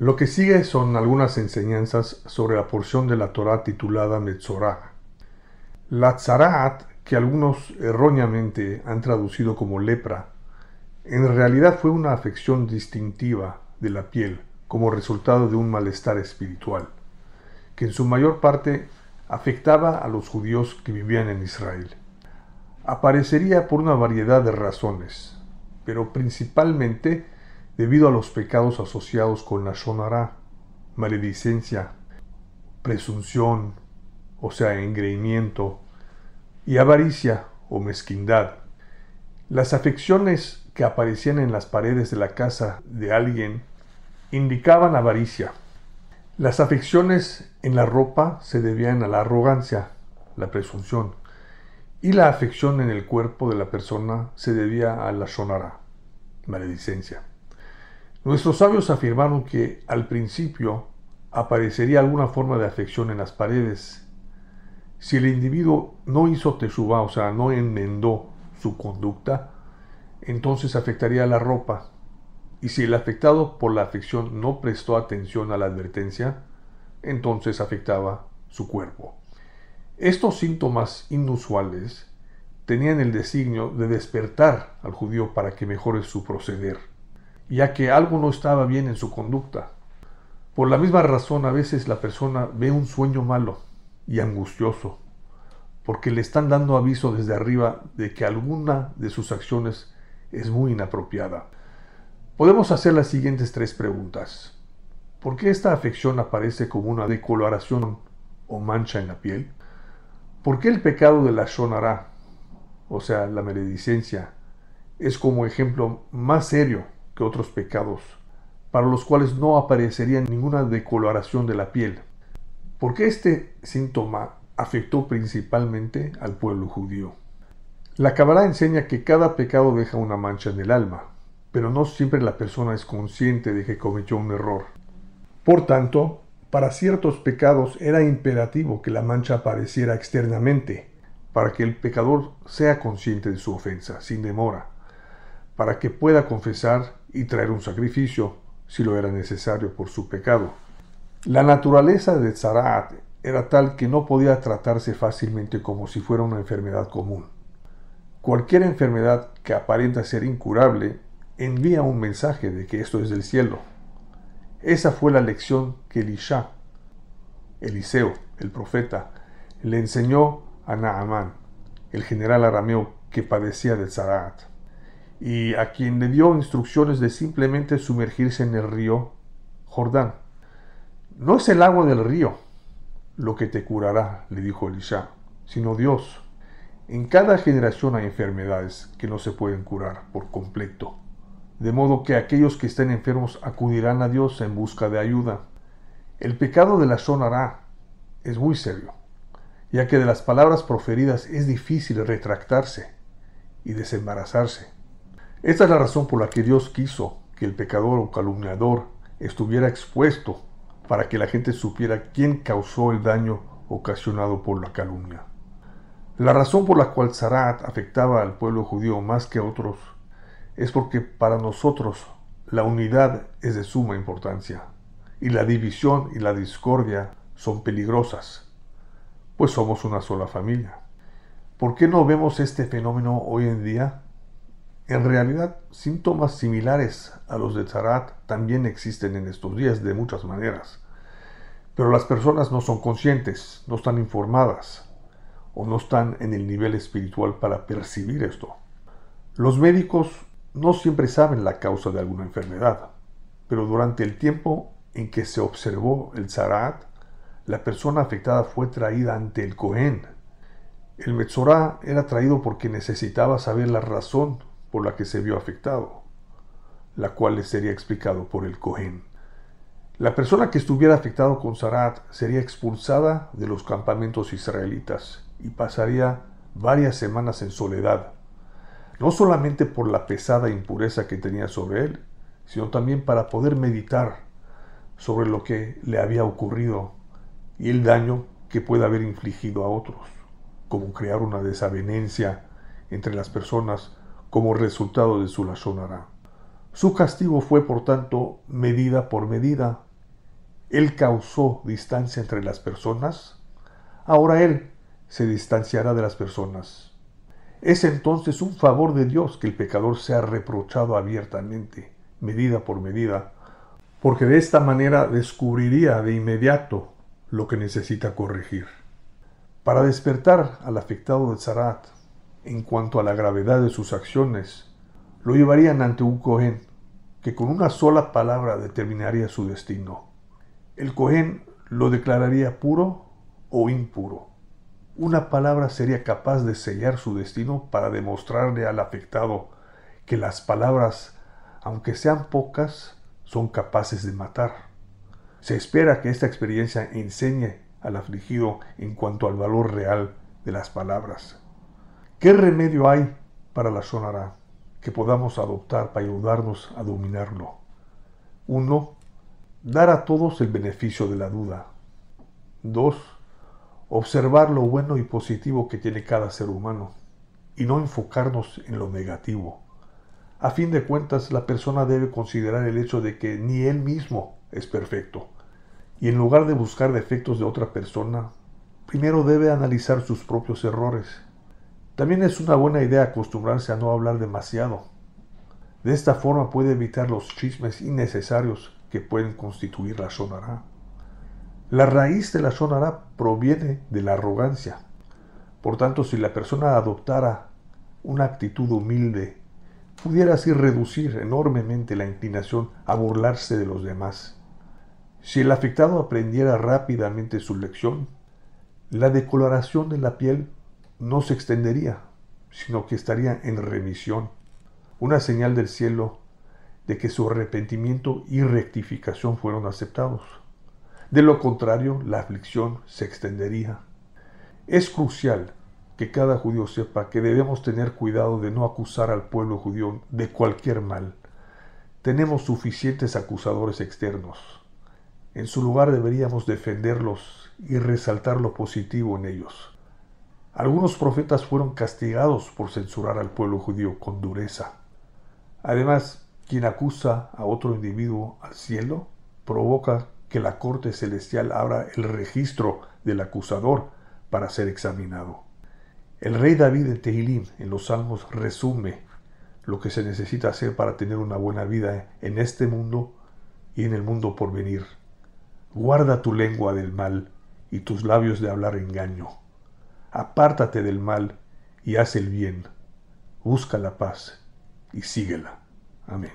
Lo que sigue son algunas enseñanzas sobre la porción de la Torá titulada Metzorah. La Tzaraat, que algunos erróneamente han traducido como lepra, en realidad fue una afección distintiva de la piel como resultado de un malestar espiritual, que en su mayor parte afectaba a los judíos que vivían en Israel. Aparecería por una variedad de razones, pero principalmente debido a los pecados asociados con la sonara, maledicencia, presunción, o sea, engreimiento, y avaricia o mezquindad. Las afecciones que aparecían en las paredes de la casa de alguien indicaban avaricia. Las afecciones en la ropa se debían a la arrogancia, la presunción, y la afección en el cuerpo de la persona se debía a la shonara, maledicencia. Nuestros sabios afirmaron que al principio aparecería alguna forma de afección en las paredes. Si el individuo no hizo teshuva, o sea, no enmendó su conducta, entonces afectaría la ropa. Y si el afectado por la afección no prestó atención a la advertencia, entonces afectaba su cuerpo. Estos síntomas inusuales tenían el designio de despertar al judío para que mejore su proceder ya que algo no estaba bien en su conducta. Por la misma razón a veces la persona ve un sueño malo y angustioso, porque le están dando aviso desde arriba de que alguna de sus acciones es muy inapropiada. Podemos hacer las siguientes tres preguntas. ¿Por qué esta afección aparece como una decoloración o mancha en la piel? ¿Por qué el pecado de la shonara, o sea, la maledicencia, es como ejemplo más serio que otros pecados, para los cuales no aparecería ninguna decoloración de la piel, porque este síntoma afectó principalmente al pueblo judío. La Kabbalah enseña que cada pecado deja una mancha en el alma, pero no siempre la persona es consciente de que cometió un error. Por tanto, para ciertos pecados era imperativo que la mancha apareciera externamente, para que el pecador sea consciente de su ofensa, sin demora, para que pueda confesar y traer un sacrificio si lo era necesario por su pecado. La naturaleza de Zaraat era tal que no podía tratarse fácilmente como si fuera una enfermedad común. Cualquier enfermedad que aparenta ser incurable envía un mensaje de que esto es del cielo. Esa fue la lección que Elisha, Eliseo, el profeta, le enseñó a Naamán, el general arameo que padecía de Zaraat y a quien le dio instrucciones de simplemente sumergirse en el río Jordán. No es el agua del río lo que te curará, le dijo Elisha, sino Dios. En cada generación hay enfermedades que no se pueden curar por completo, de modo que aquellos que estén enfermos acudirán a Dios en busca de ayuda. El pecado de la sonará es muy serio, ya que de las palabras proferidas es difícil retractarse y desembarazarse. Esta es la razón por la que Dios quiso que el pecador o calumniador estuviera expuesto para que la gente supiera quién causó el daño ocasionado por la calumnia. La razón por la cual Sarat afectaba al pueblo judío más que a otros es porque para nosotros la unidad es de suma importancia y la división y la discordia son peligrosas, pues somos una sola familia. ¿Por qué no vemos este fenómeno hoy en día? En realidad, síntomas similares a los de Zarat también existen en estos días de muchas maneras, pero las personas no son conscientes, no están informadas o no están en el nivel espiritual para percibir esto. Los médicos no siempre saben la causa de alguna enfermedad, pero durante el tiempo en que se observó el Zarat, la persona afectada fue traída ante el Cohen. El Metzorah era traído porque necesitaba saber la razón por la que se vio afectado, la cual le sería explicado por el Cohen. La persona que estuviera afectado con Sarat sería expulsada de los campamentos israelitas y pasaría varias semanas en soledad, no solamente por la pesada impureza que tenía sobre él, sino también para poder meditar sobre lo que le había ocurrido y el daño que puede haber infligido a otros, como crear una desavenencia entre las personas como resultado de su Lashonara. Su castigo fue, por tanto, medida por medida. Él causó distancia entre las personas. Ahora Él se distanciará de las personas. Es entonces un favor de Dios que el pecador sea reprochado abiertamente, medida por medida, porque de esta manera descubriría de inmediato lo que necesita corregir. Para despertar al afectado de Zarat en cuanto a la gravedad de sus acciones, lo llevarían ante un cohen, que con una sola palabra determinaría su destino. El cohen lo declararía puro o impuro. Una palabra sería capaz de sellar su destino para demostrarle al afectado que las palabras, aunque sean pocas, son capaces de matar. Se espera que esta experiencia enseñe al afligido en cuanto al valor real de las palabras. ¿Qué remedio hay para la sonará que podamos adoptar para ayudarnos a dominarlo? 1. Dar a todos el beneficio de la duda. 2. Observar lo bueno y positivo que tiene cada ser humano y no enfocarnos en lo negativo. A fin de cuentas, la persona debe considerar el hecho de que ni él mismo es perfecto. Y en lugar de buscar defectos de otra persona, primero debe analizar sus propios errores también es una buena idea acostumbrarse a no hablar demasiado. De esta forma puede evitar los chismes innecesarios que pueden constituir la sonará. La raíz de la sonará proviene de la arrogancia. Por tanto, si la persona adoptara una actitud humilde, pudiera así reducir enormemente la inclinación a burlarse de los demás. Si el afectado aprendiera rápidamente su lección, la decoloración de la piel no se extendería, sino que estaría en remisión, una señal del cielo de que su arrepentimiento y rectificación fueron aceptados. De lo contrario, la aflicción se extendería. Es crucial que cada judío sepa que debemos tener cuidado de no acusar al pueblo judío de cualquier mal. Tenemos suficientes acusadores externos. En su lugar deberíamos defenderlos y resaltar lo positivo en ellos. Algunos profetas fueron castigados por censurar al pueblo judío con dureza. Además, quien acusa a otro individuo al cielo provoca que la corte celestial abra el registro del acusador para ser examinado. El rey David de Tehilim en los Salmos resume lo que se necesita hacer para tener una buena vida en este mundo y en el mundo por venir. Guarda tu lengua del mal y tus labios de hablar engaño apártate del mal y haz el bien, busca la paz y síguela. Amén.